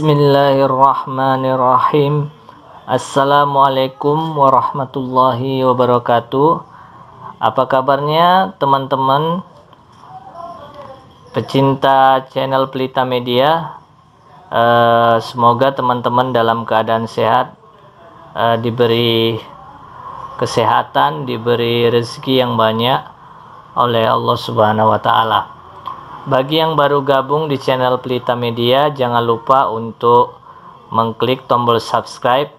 Bismillahirrahmanirrahim. Assalamualaikum warahmatullahi wabarakatuh. Apa kabarnya teman-teman pecinta channel Pelita Media? e, semoga teman-teman dalam keadaan sehat, e, diberi kesehatan, diberi rezeki yang banyak oleh Allah Subhanahu wa taala. Bagi yang baru gabung di channel Pelita Media, jangan lupa untuk mengklik tombol subscribe,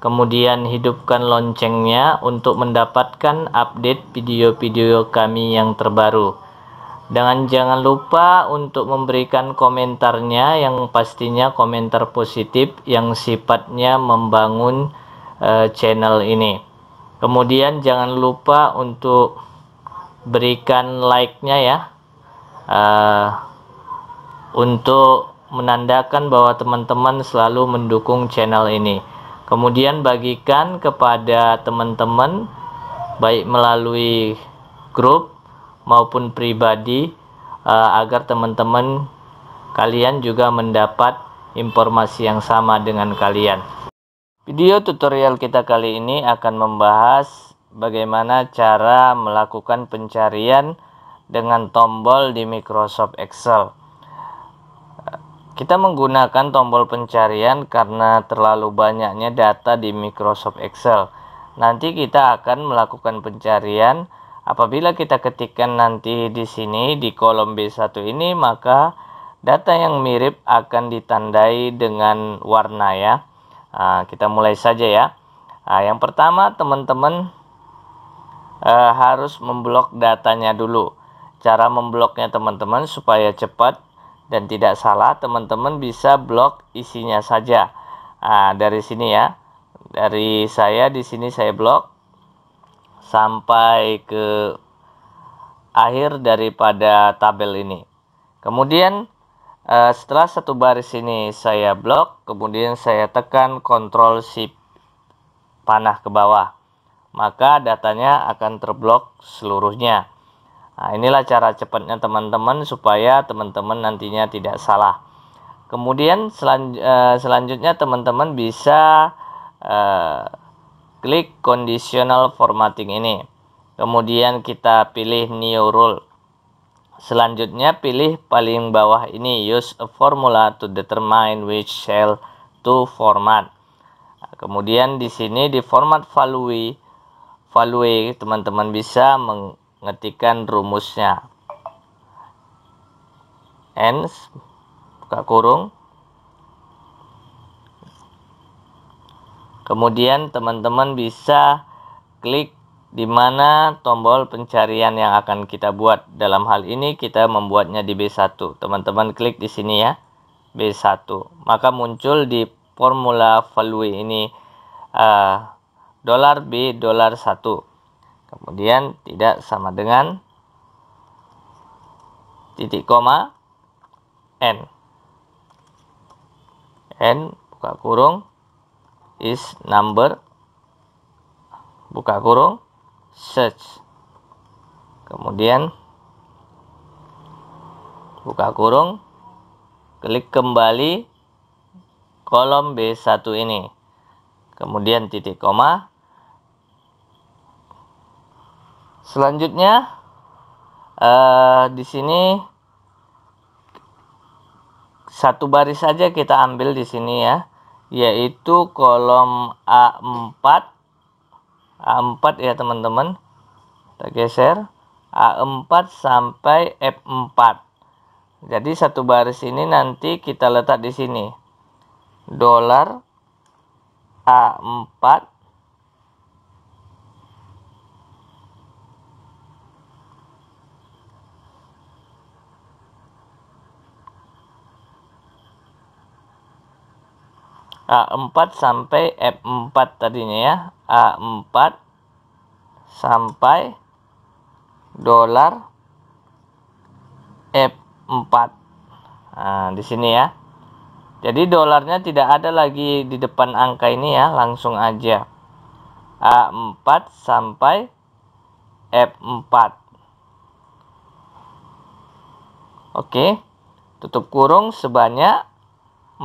kemudian hidupkan loncengnya untuk mendapatkan update video-video kami yang terbaru. Dan jangan lupa untuk memberikan komentarnya yang pastinya komentar positif yang sifatnya membangun uh, channel ini. Kemudian jangan lupa untuk berikan like-nya ya uh, untuk menandakan bahwa teman-teman selalu mendukung channel ini. Kemudian bagikan kepada teman-teman baik melalui grup maupun pribadi uh, agar teman-teman kalian juga mendapat informasi yang sama dengan kalian. Video tutorial kita kali ini akan membahas bagaimana cara melakukan pencarian dengan tombol di Microsoft Excel. Kita menggunakan tombol pencarian karena terlalu banyaknya data di Microsoft Excel. Nanti kita akan melakukan pencarian. Apabila kita ketikkan nanti di sini di kolom B1 ini, maka data yang mirip akan ditandai dengan warna ya. Nah, kita mulai saja ya. Nah, yang pertama teman-teman eh, harus memblok datanya dulu. Cara membloknya teman-teman supaya cepat dan tidak salah, teman-teman bisa blok isinya saja. Nah, dari sini ya. Dari saya di sini saya blok sampai ke akhir daripada tabel ini. Kemudian eh, setelah satu baris ini saya blok, kemudian saya tekan Ctrl Shift panah ke bawah. Maka datanya akan terblok seluruhnya. Nah, inilah cara cepatnya teman-teman supaya teman-teman nantinya tidak salah. Kemudian selan, eh, selanjutnya teman-teman bisa uh, klik conditional formatting ini. Kemudian kita pilih new rule. Selanjutnya pilih paling bawah ini use a formula to determine which cell to format. kemudian di sini di format value value teman-teman bisa meng Ngetikkan rumusnya n buka kurung kemudian teman-teman bisa klik di mana tombol pencarian yang akan kita buat dalam hal ini kita membuatnya di B1 teman-teman klik di sini ya B1 maka muncul di formula value ini uh, dolar B dolar 1 kemudian tidak sama dengan titik koma n n buka kurung is number buka kurung search kemudian buka kurung klik kembali kolom B1 ini kemudian titik koma Selanjutnya uh, di sini satu baris saja kita ambil di sini ya, yaitu kolom A4 A4 ya teman-teman. Kita geser A4 sampai F4. Jadi satu baris ini nanti kita letak di sini. Dolar A4 A4 sampai F4 tadinya ya A4 sampai dolar F4 nah, di sini ya jadi dolarnya tidak ada lagi di depan angka ini ya langsung aja A4 sampai F4 oke tutup kurung sebanyak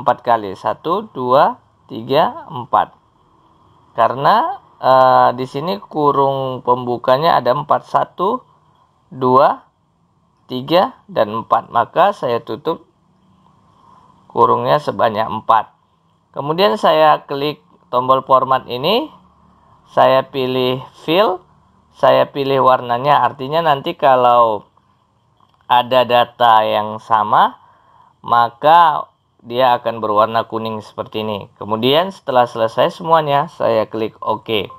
4 kali. 1, 2, 3, 4. Karena e, di sini kurung pembukanya ada 4. 1, 2, 3, dan 4. Maka saya tutup kurungnya sebanyak 4. Kemudian saya klik tombol format ini. Saya pilih fill. Saya pilih warnanya. Artinya nanti kalau ada data yang sama, maka dia akan berwarna kuning seperti ini. Kemudian setelah selesai semuanya, saya klik OK.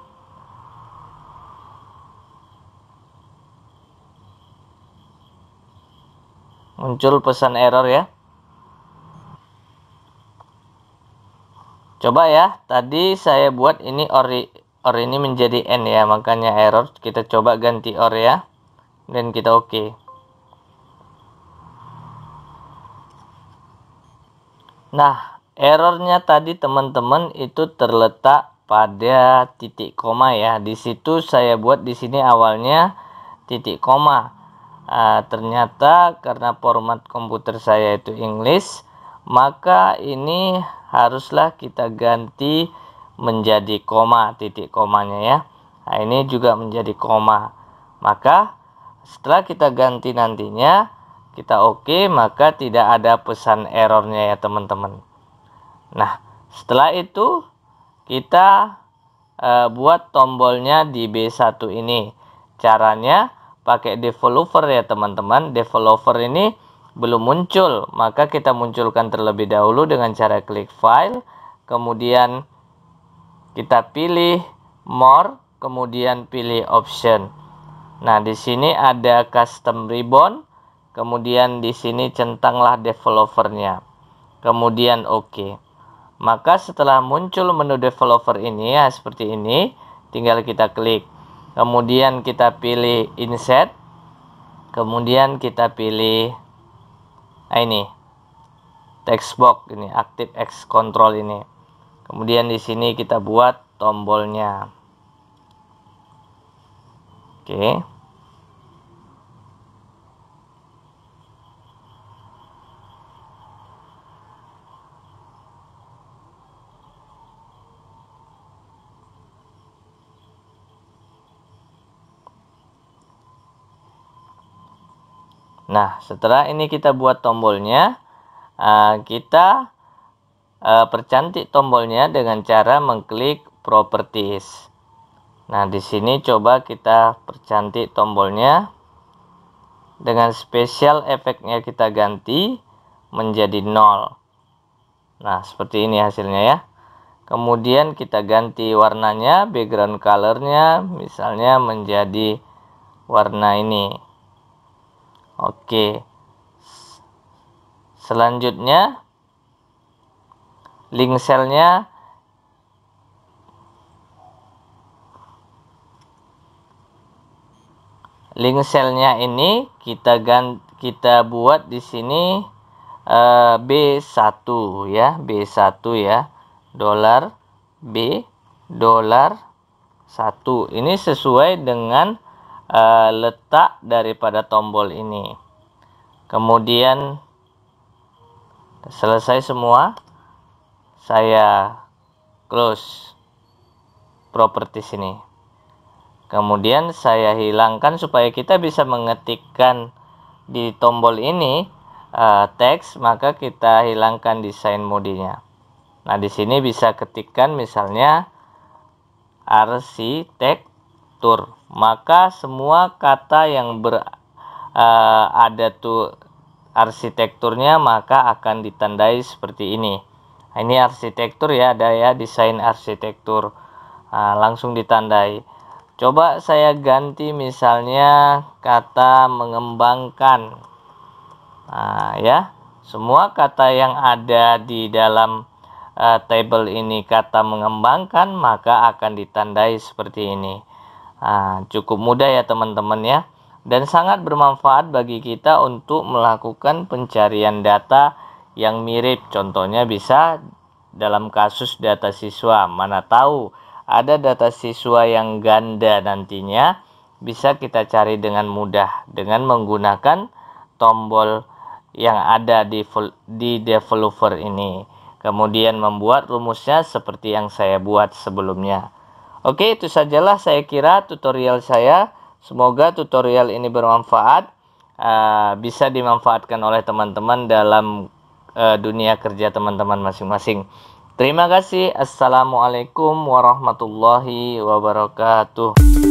Muncul pesan error ya. Coba ya, tadi saya buat ini ori ini menjadi N ya, makanya error. Kita coba ganti or ya. Dan kita oke. Okay. Nah, errornya tadi teman-teman itu terletak pada titik koma ya. Di situ saya buat di sini awalnya titik koma. Uh, ternyata karena format komputer saya itu English, maka ini haruslah kita ganti menjadi koma titik komanya ya. Nah, ini juga menjadi koma. Maka setelah kita ganti nantinya kita oke okay, maka tidak ada pesan errornya ya teman-teman nah setelah itu kita e, buat tombolnya di B1 ini caranya pakai developer ya teman-teman developer ini belum muncul maka kita munculkan terlebih dahulu dengan cara klik file kemudian kita pilih more kemudian pilih option nah di sini ada custom ribbon Kemudian di sini centanglah developernya. Kemudian oke. Okay. Maka setelah muncul menu developer ini ya seperti ini, tinggal kita klik. Kemudian kita pilih insert. Kemudian kita pilih nah ini text box ini active X control ini. Kemudian di sini kita buat tombolnya. Oke. Okay. Nah, setelah ini kita buat tombolnya, eh, kita eh, percantik tombolnya dengan cara mengklik properties. Nah, di sini coba kita percantik tombolnya dengan special efeknya kita ganti menjadi nol. Nah, seperti ini hasilnya ya. Kemudian kita ganti warnanya, background colornya misalnya menjadi warna ini. Oke. Selanjutnya link selnya link selnya ini kita ganti kita buat di sini uh, eh, B1 ya, B1 ya. Dolar B dolar 1. Ini sesuai dengan Eh, letak daripada tombol ini kemudian selesai semua saya close properties ini kemudian saya hilangkan supaya kita bisa mengetikkan di tombol ini uh, teks maka kita hilangkan desain modenya nah di sini bisa ketikkan misalnya rc arsitek tur maka semua kata yang ber uh, ada tuh arsitekturnya maka akan ditandai seperti ini ini arsitektur ya ada ya desain arsitektur uh, langsung ditandai coba saya ganti misalnya kata mengembangkan nah, ya semua kata yang ada di dalam uh, table ini kata mengembangkan maka akan ditandai seperti ini Nah, cukup mudah ya teman-teman ya dan sangat bermanfaat bagi kita untuk melakukan pencarian data yang mirip. Contohnya bisa dalam kasus data siswa. Mana tahu ada data siswa yang ganda nantinya bisa kita cari dengan mudah dengan menggunakan tombol yang ada di di developer ini. Kemudian membuat rumusnya seperti yang saya buat sebelumnya. Oke, itu sajalah saya kira tutorial saya. Semoga tutorial ini bermanfaat, eh, bisa dimanfaatkan oleh teman-teman dalam eh, dunia kerja teman-teman masing-masing. Terima kasih. Assalamualaikum warahmatullahi wabarakatuh.